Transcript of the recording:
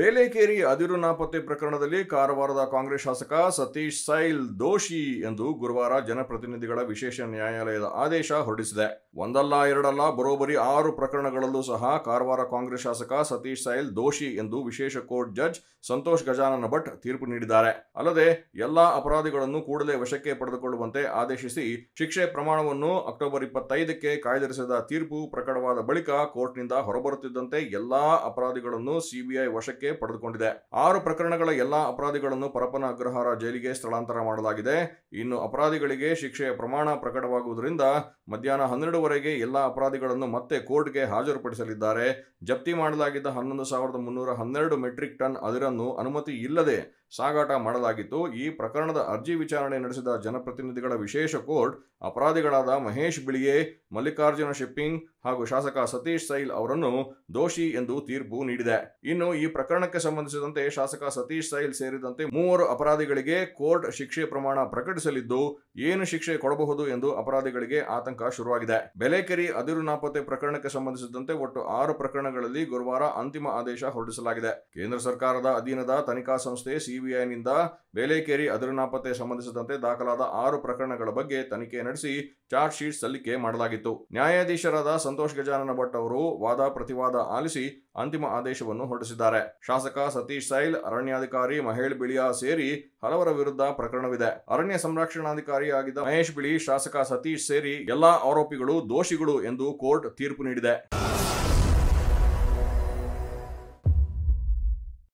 ಬೇಲೆಕೇರಿ ಅದಿರು ನಾಪತ್ತೆ ಪ್ರಕರಣದಲ್ಲಿ ಕಾರವಾರದ ಕಾಂಗ್ರೆಸ್ ಶಾಸಕ ಸತೀಶ್ ಸೈಲ್ ದೋಷಿ ಎಂದು ಗುರುವಾರ ಜನಪ್ರತಿನಿಧಿಗಳ ವಿಶೇಷ ನ್ಯಾಯಾಲಯದ ಆದೇಶ ಹೊರಡಿಸಿದೆ ಒಂದಲ್ಲ ಎರಡಲ್ಲ ಬರೋಬರಿ ಆರು ಪ್ರಕರಣಗಳಲ್ಲೂ ಸಹ ಕಾರವಾರ ಕಾಂಗ್ರೆಸ್ ಶಾಸಕ ಸತೀಶ್ ಸೈಲ್ ದೋಷಿ ಎಂದು ವಿಶೇಷ ಕೋರ್ಟ್ ಜಡ್ಜ್ ಸಂತೋಷ್ ಗಜಾನನ ಭಟ್ ತೀರ್ಪು ನೀಡಿದ್ದಾರೆ ಅಲ್ಲದೆ ಎಲ್ಲಾ ಅಪರಾಧಿಗಳನ್ನು ಕೂಡಲೇ ವಶಕ್ಕೆ ಪಡೆದುಕೊಳ್ಳುವಂತೆ ಆದೇಶಿಸಿ ಶಿಕ್ಷೆ ಪ್ರಮಾಣವನ್ನು ಅಕ್ಟೋಬರ್ ಇಪ್ಪತ್ತೈದಕ್ಕೆ ಕಾಯ್ದಿರಿಸಿದ ತೀರ್ಪು ಪ್ರಕಟವಾದ ಬಳಿಕ ಕೋರ್ಟ್ನಿಂದ ಹೊರಬರುತ್ತಿದ್ದಂತೆ ಎಲ್ಲಾ ಅಪರಾಧಿಗಳನ್ನು ಸಿಬಿಐ ವಶಕ್ಕೆ ಪಡೆದುಕೊಂಡಿದೆ ಆರು ಪ್ರಕರಣಗಳ ಎಲ್ಲಾ ಅಪರಾಧಿಗಳನ್ನು ಪರಪನ ಅಗ್ರಹಾರ ಜೈಲಿಗೆ ಸ್ಥಳಾಂತರ ಮಾಡಲಾಗಿದೆ ಇನ್ನು ಅಪರಾಧಿಗಳಿಗೆ ಶಿಕ್ಷೆಯ ಪ್ರಮಾಣ ಪ್ರಕಟವಾಗುವುದರಿಂದ ಮಧ್ಯಾಹ್ನ ಹನ್ನೆರಡುವರೆಗೆ ಎಲ್ಲಾ ಅಪರಾಧಿಗಳನ್ನು ಮತ್ತೆ ಕೋರ್ಟ್ಗೆ ಹಾಜರುಪಡಿಸಲಿದ್ದಾರೆ ಜಪ್ತಿ ಮಾಡಲಾಗಿದ್ದ ಹನ್ನೊಂದು ಸಾವಿರದ ಮುನ್ನೂರ ಹನ್ನೆರಡು ಮೆಟ್ರಿಕ್ ಟನ್ ಅದಿರನ್ನು ಅನುಮತಿ ಇಲ್ಲದೆ ಸಾಗಾಟ ಮಾಡಲಾಗಿತ್ತು ಈ ಪ್ರಕರಣದ ಅರ್ಜಿ ವಿಚಾರಣೆ ನಡೆಸಿದ ಜನಪ್ರತಿನಿಧಿಗಳ ವಿಶೇಷ ಕೋರ್ಟ್ ಅಪರಾಧಿಗಳಾದ ಮಹೇಶ್ ಬಿಳಿಗೆ ಮಲ್ಲಿಕಾರ್ಜುನ ಶಿಪ್ಪಿಂಗ್ ಹಾಗೂ ಶಾಸಕ ಸತೀಶ್ ಸೈಲ್ ಅವರನ್ನು ದೋಷಿ ಎಂದು ತೀರ್ಪು ನೀಡಿದೆ ಇನ್ನು ಈ ಪ್ರಕರಣಕ್ಕೆ ಸಂಬಂಧಿಸಿದಂತೆ ಶಾಸಕ ಸತೀಶ್ ಸೈಲ್ ಸೇರಿದಂತೆ ಮೂವರು ಅಪರಾಧಿಗಳಿಗೆ ಕೋರ್ಟ್ ಶಿಕ್ಷೆ ಪ್ರಮಾಣ ಪ್ರಕಟಿಸಲಿದ್ದು ಏನು ಶಿಕ್ಷೆ ಕೊಡಬಹುದು ಎಂದು ಅಪರಾಧಿಗಳಿಗೆ ಆತಂಕ ಶುರುವಾಗಿದೆ ಬೆಲೆಕೆರಿ ಅದಿರು ನಾಪತ್ತೆ ಪ್ರಕರಣಕ್ಕೆ ಸಂಬಂಧಿಸಿದಂತೆ ಒಟ್ಟು ಆರು ಪ್ರಕರಣಗಳಲ್ಲಿ ಗುರುವಾರ ಅಂತಿಮ ಆದೇಶ ಹೊರಡಿಸಲಾಗಿದೆ ಕೇಂದ್ರ ಸರ್ಕಾರದ ಅಧೀನದ ತನಿಖಾ ಸಂಸ್ಥೆ ಸಿ ಸಿಬಿಐನಿಂದ ಬೇಲೇಕೇರಿ ಅದುರು ನಾಪತ್ತೆ ಸಂಬಂಧಿಸಿದಂತೆ ದಾಖಲಾದ ಆರು ಪ್ರಕರಣಗಳ ಬಗ್ಗೆ ತನಿಖೆ ನಡೆಸಿ ಚಾರ್ಜ್ ಶೀಟ್ ಸಲ್ಲಿಕೆ ಮಾಡಲಾಗಿತ್ತು ನ್ಯಾಯಾಧೀಶರಾದ ಸಂತೋಷ್ ಗಜಾನನ ಭಟ್ ಅವರು ವಾದ ಪ್ರತಿವಾದ ಆಲಿಸಿ ಅಂತಿಮ ಆದೇಶವನ್ನು ಹೊರಡಿಸಿದ್ದಾರೆ ಶಾಸಕ ಸತೀಶ್ ಸೈಲ್ ಅರಣ್ಯಾಧಿಕಾರಿ ಮಹೇಶ್ ಬಿಳಿಯಾ ಸೇರಿ ಹಲವರ ವಿರುದ್ಧ ಪ್ರಕರಣವಿದೆ ಅರಣ್ಯ ಆಗಿದ್ದ ಮಹೇಶ್ ಬಿಳಿ ಶಾಸಕ ಸತೀಶ್ ಸೇರಿ ಎಲ್ಲಾ ಆರೋಪಿಗಳು ದೋಷಿಗಳು ಎಂದು ಕೋರ್ಟ್ ತೀರ್ಪು ನೀಡಿದೆ